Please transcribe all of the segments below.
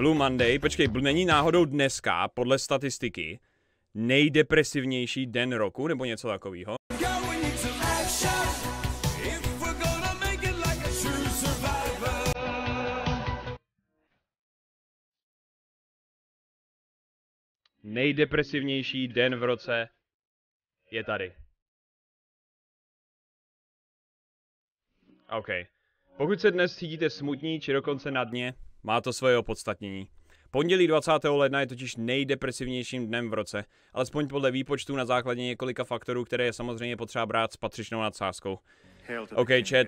Blue Monday, počkej, není náhodou dneska, podle statistiky, nejdepresivnější den roku, nebo něco takového? Nejdepresivnější den v roce je tady. OK. Pokud se dnes cítíte smutní či dokonce na dně, má to svoje opodstatnění. Pondělí 20. ledna je totiž nejdepresivnějším dnem v roce, alespoň podle výpočtů na základě několika faktorů, které je samozřejmě potřeba brát s patřičnou nadsázkou. OK, chat.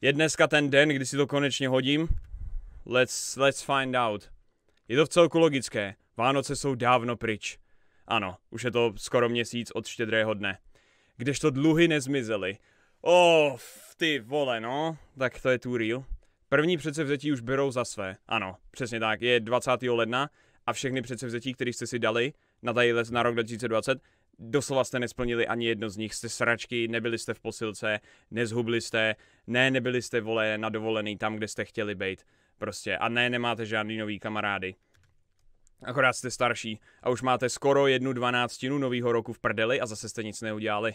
Je dneska ten den, kdy si to konečně hodím? Let's, let's find out. Je to v celku logické. Vánoce jsou dávno pryč. Ano, už je to skoro měsíc od štědrého dne. Kdežto dluhy nezmizely. Oh, ty vole, no. Tak to je tu real. První předsevzetí už berou za své. Ano, přesně tak, je 20. ledna a všechny předsevzetí, které jste si dali na tadyhle na rok 2020, doslova jste nesplnili ani jedno z nich. Jste sračky, nebyli jste v posilce, nezhubli jste, ne, nebyli jste vole na dovolený tam, kde jste chtěli být. Prostě. A ne, nemáte žádný nový kamarády. Akorát jste starší a už máte skoro jednu dvanáctinu nového roku v prdeli a zase jste nic neudělali.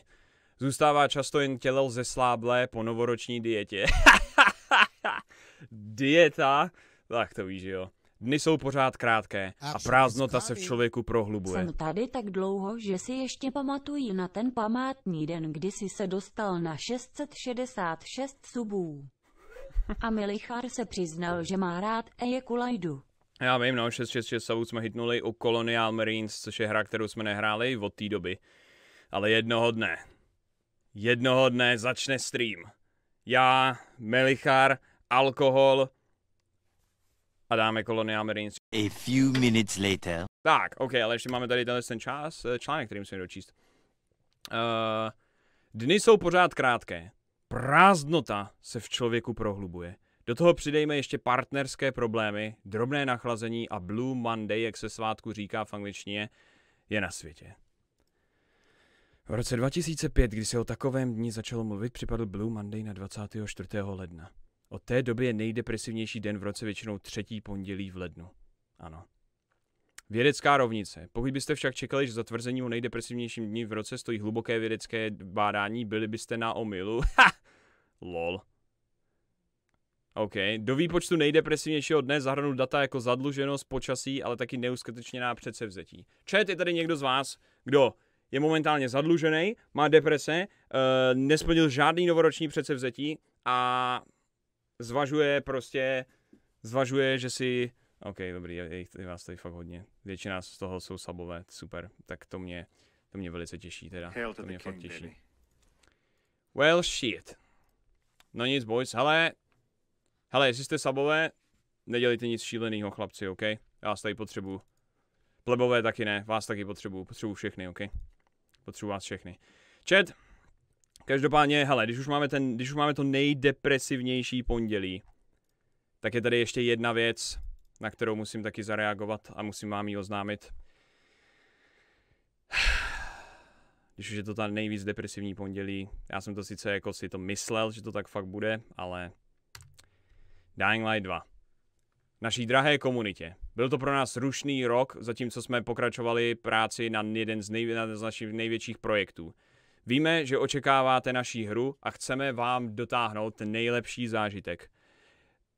Zůstává často jen tělo zesláblé po novoroční dietě. dieta, tak to víš, jo. Dny jsou pořád krátké a prázdnota se v člověku prohlubuje. Jsem tady tak dlouho, že si ještě pamatuju na ten památný den, kdy jsi se dostal na 666 subů. A Milichar se přiznal, že má rád Ejekulajdu. Já vím, no, 666 subů jsme hitnuli u Colonial Marines, což je hra, kterou jsme nehráli od té doby. Ale jednoho dne, jednoho dne začne stream. Já, Melichar alkohol a dáme koloniál Marines. A few minutes later. Tak, OK, ale ještě máme tady tenhle ten čas, eh, článek, který musíme dočíst. Uh, dny jsou pořád krátké. Prázdnota se v člověku prohlubuje. Do toho přidejme ještě partnerské problémy, drobné nachlazení a Blue Monday, jak se svátku říká v angličtině, je na světě. V roce 2005, kdy se o takovém dni začalo mluvit, připadl Blue Monday na 24. ledna. Od té doby je nejdepresivnější den v roce většinou třetí pondělí v lednu. Ano. Vědecká rovnice. Pokud byste však čekali, že za tvrzení o nejdepresivnějším dní v roce stojí hluboké vědecké bádání, byli byste na omilu. Ha! Lol. OK. Do výpočtu nejdepresivnějšího dne zahrnu data jako zadluženost, počasí, ale taky neuskutečněná předsevzetí. Čet, je tady někdo z vás, kdo je momentálně zadlužený, má deprese, uh, nesplnil žádný novoroční předsevzetí a zvažuje prostě, zvažuje, že si, OK, dobrý, je, je, je vás tady fakt hodně. Většina z toho jsou sabové, super, tak to mě, to mě velice těší teda. Hail to, to mě fakt king, těší. Baby. Well, shit. No nic, boys, hele, hele, jestli jste sabové, nedělejte nic šíleného, chlapci, OK? Já vás tady potřebuju. Plebové taky ne, vás taky potřebuju, potřebuju všechny, OK? Potřebuju vás všechny. Chat, Každopádně, hele, když už máme, ten, když už máme to nejdepresivnější pondělí, tak je tady ještě jedna věc, na kterou musím taky zareagovat a musím vám ji oznámit. Když už je to ta nejvíc depresivní pondělí, já jsem to sice jako si to myslel, že to tak fakt bude, ale Dying Light 2. Naší drahé komunitě. Byl to pro nás rušný rok, zatímco jsme pokračovali práci na jeden z, nejvě- na z našich největších projektů. Víme, že očekáváte naší hru a chceme vám dotáhnout ten nejlepší zážitek.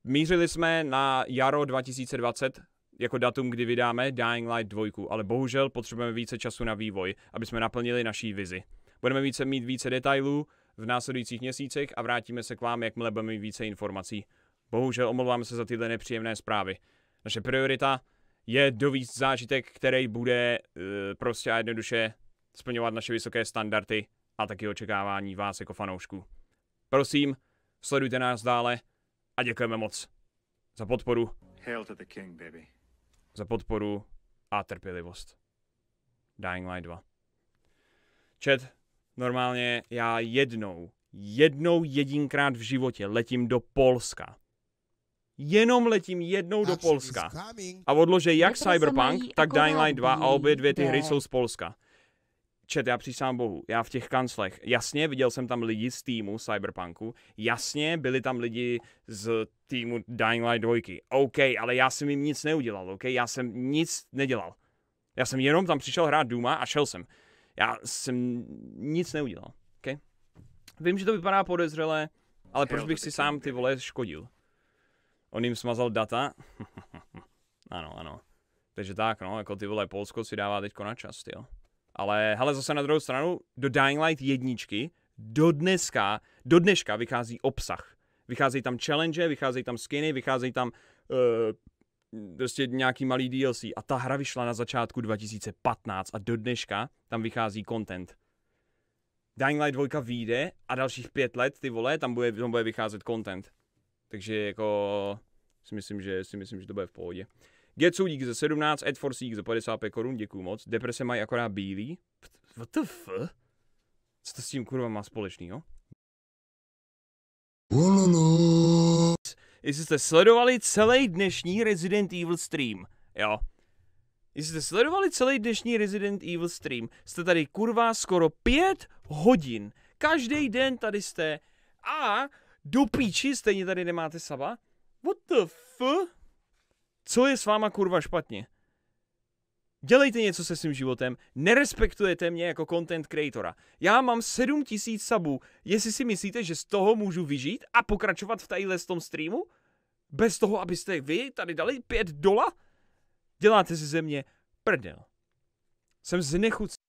Mířili jsme na jaro 2020 jako datum, kdy vydáme Dying Light 2, ale bohužel potřebujeme více času na vývoj, aby jsme naplnili naší vizi. Budeme více mít více detailů v následujících měsících a vrátíme se k vám, jakmile budeme mít více informací. Bohužel omlouváme se za tyhle nepříjemné zprávy. Naše priorita je dovíc zážitek, který bude eh, prostě a jednoduše splňovat naše vysoké standardy a taky očekávání vás jako fanoušků. Prosím, sledujte nás dále a děkujeme moc za podporu. Hail to the king, baby. Za podporu a trpělivost. Dying Light 2. Čet, normálně já jednou, jednou jedinkrát v životě letím do Polska. Jenom letím jednou do Polska. A odlože jak jako Cyberpunk, tak jako Dying Light 2 a obě dvě ty hry jsou z Polska. Čet, já přísám bohu, já v těch kanclech, jasně, viděl jsem tam lidi z týmu Cyberpunku, jasně, byli tam lidi z týmu Dying Light 2, OK, ale já jsem jim nic neudělal, OK, já jsem nic nedělal. Já jsem jenom tam přišel hrát Duma a šel jsem. Já jsem nic neudělal, OK? Vím, že to vypadá podezřele, ale proč bych si sám ty vole škodil? On jim smazal data? ano, ano. Takže tak, no, jako ty vole, Polsko si dává teďko na čas, jo. Ale hele, zase na druhou stranu, do Dying Light jedničky do dneska, do dneška vychází obsah. Vycházejí tam challenge, vycházejí tam skiny, vycházejí tam uh, prostě nějaký malý DLC. A ta hra vyšla na začátku 2015 a do dneška tam vychází content. Dying Light 2 vyjde a dalších pět let, ty vole, tam bude, tam bude vycházet content. Takže jako si myslím, že si myslím, že to bude v pohodě. Gecudík za 17, Ed Forsík za 55 korun, děkuju moc. Deprese mají akorát bílý. What the f? Co to s tím kurva má společného? Jestli jste sledovali celý dnešní Resident Evil stream, jo. Jestli jste sledovali celý dnešní Resident Evil stream, jste tady kurva skoro pět hodin. Každý den tady jste. A do píči stejně tady nemáte saba. What the f? Co je s váma kurva špatně? Dělejte něco se svým životem, nerespektujete mě jako content creatora. Já mám 7000 subů, jestli si myslíte, že z toho můžu vyžít a pokračovat v tadyhle tom streamu? Bez toho, abyste vy tady dali 5 dola? Děláte si ze mě prdel. Jsem znechucený.